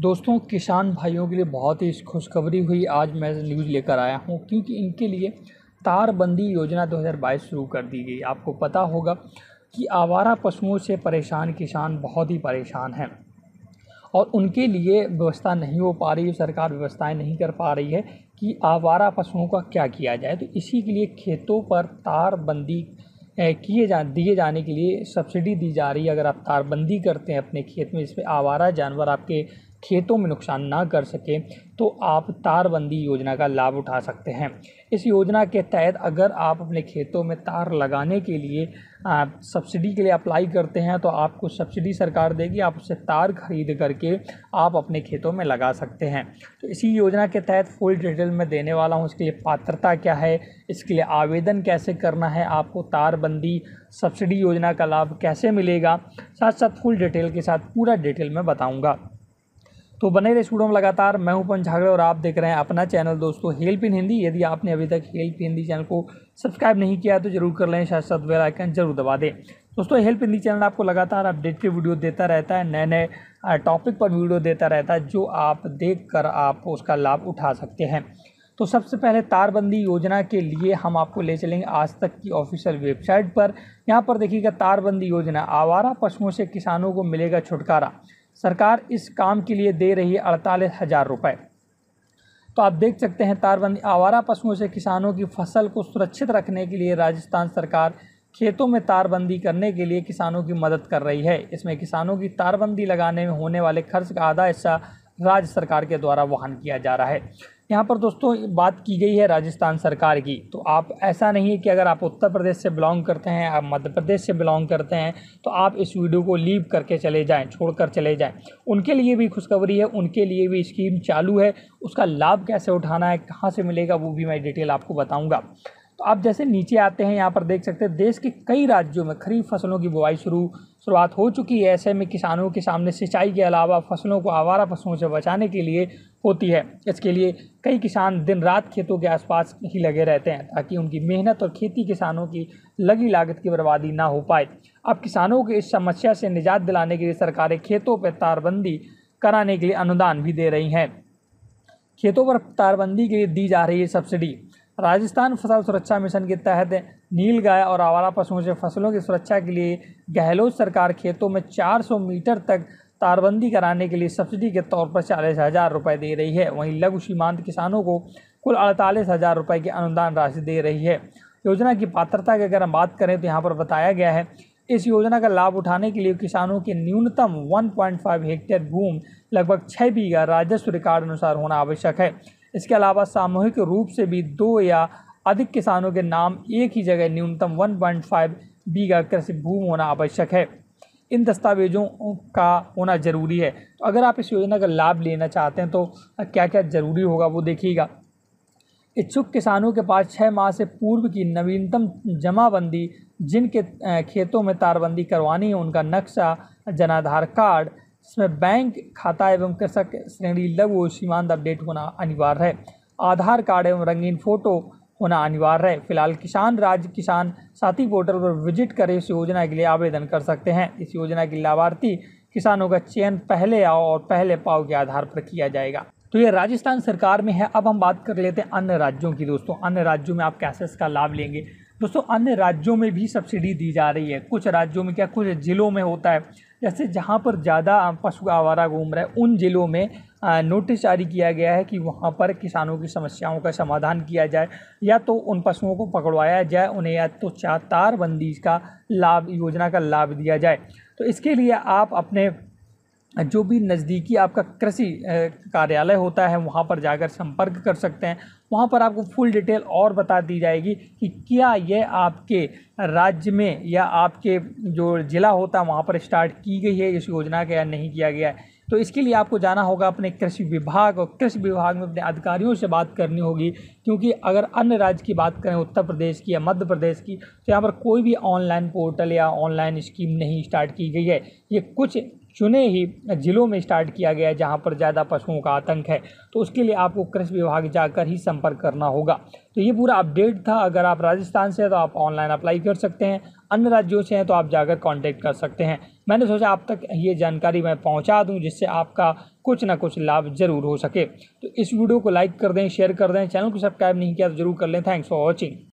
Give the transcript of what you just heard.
दोस्तों किसान भाइयों के लिए बहुत ही खुशखबरी हुई आज मैं न्यूज़ लेकर आया हूँ क्योंकि इनके लिए तारबंदी योजना 2022 शुरू कर दी गई आपको पता होगा कि आवारा पशुओं से परेशान किसान बहुत ही परेशान हैं और उनके लिए व्यवस्था नहीं हो पा रही है सरकार व्यवस्थाएं नहीं कर पा रही है कि आवारा पशुओं का क्या किया जाए तो इसी के लिए खेतों पर तारबंदी किए जा दिए जाने के लिए सब्सिडी दी जा रही है अगर आप तारबंदी करते हैं अपने खेत में जिसमें आवारा जानवर आपके खेतों में नुकसान ना कर सके तो आप तारबंदी योजना का लाभ उठा सकते हैं इस योजना के तहत अगर आप अपने खेतों में तार लगाने के लिए सब्सिडी के लिए अप्लाई करते हैं तो आपको सब्सिडी सरकार देगी आप उससे तार खरीद करके आप अपने खेतों में लगा सकते हैं तो इसी योजना के तहत फुल डिटेल में देने वाला हूँ इसके लिए पात्रता क्या है इसके लिए आवेदन कैसे करना है आपको तारबंदी सब्सिडी योजना का लाभ कैसे मिलेगा साथ साथ फुल डिटेल के साथ पूरा डिटेल में बताऊँगा तो बने रहे स्टूडियो में लगातार मैं हूं पन झागड़े और आप देख रहे हैं अपना चैनल दोस्तों हेल्प इन हिंदी यदि आपने अभी तक हेल्प हिंदी चैनल को सब्सक्राइब नहीं किया तो जरूर कर लें साथ साथ बेल आइकन जरूर दबा दें दोस्तों हेल्प हिंदी चैनल आपको लगातार अपडेटेड वीडियो देता रहता है नए नए टॉपिक पर वीडियो देता रहता है जो आप देख कर आप उसका लाभ उठा सकते हैं तो सबसे पहले तारबंदी योजना के लिए हम आपको ले चलेंगे आज तक की ऑफिशियल वेबसाइट पर यहाँ पर देखिएगा तारबंदी योजना आवारा पशुओं से किसानों को मिलेगा छुटकारा सरकार इस काम के लिए दे रही है अड़तालीस हज़ार रुपये तो आप देख सकते हैं तारबंदी आवारा पशुओं से किसानों की फसल को सुरक्षित रखने के लिए राजस्थान सरकार खेतों में तारबंदी करने के लिए किसानों की मदद कर रही है इसमें किसानों की तारबंदी लगाने में होने वाले खर्च का आधा हिस्सा राज्य सरकार के द्वारा वहन किया जा रहा है यहाँ पर दोस्तों बात की गई है राजस्थान सरकार की तो आप ऐसा नहीं है कि अगर आप उत्तर प्रदेश से बिलोंग करते हैं आप मध्य प्रदेश से बिलोंग करते हैं तो आप इस वीडियो को लीव करके चले जाएं छोड़कर चले जाएं उनके लिए भी खुशखबरी है उनके लिए भी स्कीम चालू है उसका लाभ कैसे उठाना है कहाँ से मिलेगा वो भी मैं डिटेल आपको बताऊँगा तो आप जैसे नीचे आते हैं यहाँ पर देख सकते हैं देश के कई राज्यों में खरीफ फसलों की बुआई शुरू शुरुआत हो चुकी है ऐसे में किसानों के सामने सिंचाई के अलावा फसलों को आवारा पशुओं से बचाने के लिए होती है इसके लिए कई किसान दिन रात खेतों के आसपास ही लगे रहते हैं ताकि उनकी मेहनत और खेती किसानों की लगी लागत की बर्बादी ना हो पाए अब किसानों को इस समस्या से निजात दिलाने के लिए सरकारें खेतों पर तारबंदी कराने के लिए अनुदान भी दे रही हैं खेतों पर तारबंदी के लिए दी जा रही है सब्सिडी राजस्थान फसल सुरक्षा मिशन के तहत नील गाय और आवारा पशुओं से फसलों की सुरक्षा के लिए गहलोत सरकार खेतों में 400 मीटर तक तारबंदी कराने के लिए सब्सिडी के तौर पर चालीस हज़ार रुपये दे रही है वहीं लघु सीमांत किसानों को कुल अड़तालीस हज़ार रुपये की अनुदान राशि दे रही है योजना की पात्रता की अगर हम बात करें तो यहाँ पर बताया गया है इस योजना का लाभ उठाने के लिए किसानों की न्यूनतम 1.5 हेक्टेयर भूमि लगभग छः बीघा राजस्व रिकॉर्ड अनुसार होना आवश्यक है इसके अलावा सामूहिक रूप से भी दो या अधिक किसानों के नाम एक ही जगह न्यूनतम 1.5 बीघा कृषि भूमि होना आवश्यक है इन दस्तावेजों का होना ज़रूरी है तो अगर आप इस योजना का लाभ लेना चाहते हैं तो क्या क्या ज़रूरी होगा वो देखिएगा इच्छुक किसानों के पास छः माह से पूर्व की नवीनतम जमाबंदी जिनके खेतों में तारबंदी करवानी है उनका नक्शा जनाधार कार्ड इसमें बैंक खाता एवं कृषक श्रेणी लघु और सीमांत अपडेट होना अनिवार्य है आधार कार्ड एवं रंगीन फोटो होना अनिवार्य है फिलहाल किसान राज्य किसान साथी पोर्टल पर विजिट कर इस योजना के लिए आवेदन कर सकते हैं इस योजना के लाभार्थी किसानों का चयन पहले आओ और पहले पाओ के आधार पर किया जाएगा तो ये राजस्थान सरकार में है अब हम बात कर लेते हैं अन्य राज्यों की दोस्तों अन्य राज्यों में आप कैसे इसका लाभ लेंगे दोस्तों अन्य राज्यों में भी सब्सिडी दी जा रही है कुछ राज्यों में क्या कुछ ज़िलों में होता है जैसे जहाँ पर ज़्यादा पशु आवारा घूम रहे हैं उन ज़िलों में नोटिस जारी किया गया है कि वहाँ पर किसानों की समस्याओं का समाधान किया जाए या तो उन पशुओं को पकड़वाया जाए उन्हें या तो चार तारबंदी का लाभ योजना का लाभ दिया जाए तो इसके लिए आप अपने जो भी नज़दीकी आपका कृषि कार्यालय होता है वहाँ पर जाकर संपर्क कर सकते हैं वहाँ पर आपको फुल डिटेल और बता दी जाएगी कि क्या यह आपके राज्य में या आपके जो ज़िला होता है वहाँ पर स्टार्ट की गई है इस योजना का या नहीं किया गया है तो इसके लिए आपको जाना होगा अपने कृषि विभाग और कृषि विभाग में अपने अधिकारियों से बात करनी होगी क्योंकि अगर अन्य राज्य की बात करें उत्तर प्रदेश की या मध्य प्रदेश की तो यहाँ पर कोई भी ऑनलाइन पोर्टल या ऑनलाइन स्कीम नहीं स्टार्ट की गई है ये कुछ चुने ही ज़िलों में स्टार्ट किया गया है जहाँ पर ज़्यादा पशुओं का आतंक है तो उसके लिए आपको कृषि विभाग जाकर ही संपर्क करना होगा तो ये पूरा अपडेट था अगर आप राजस्थान से हैं तो आप ऑनलाइन अप्लाई कर सकते हैं अन्य राज्यों से हैं तो आप जाकर कांटेक्ट कर सकते हैं मैंने सोचा आप तक ये जानकारी मैं पहुँचा दूँ जिससे आपका कुछ ना कुछ लाभ जरूर हो सके तो इस वीडियो को लाइक कर दें शेयर कर दें चैनल को सब्सक्राइब नहीं किया तो जरूर कर लें थैंक्स फॉर वॉचिंग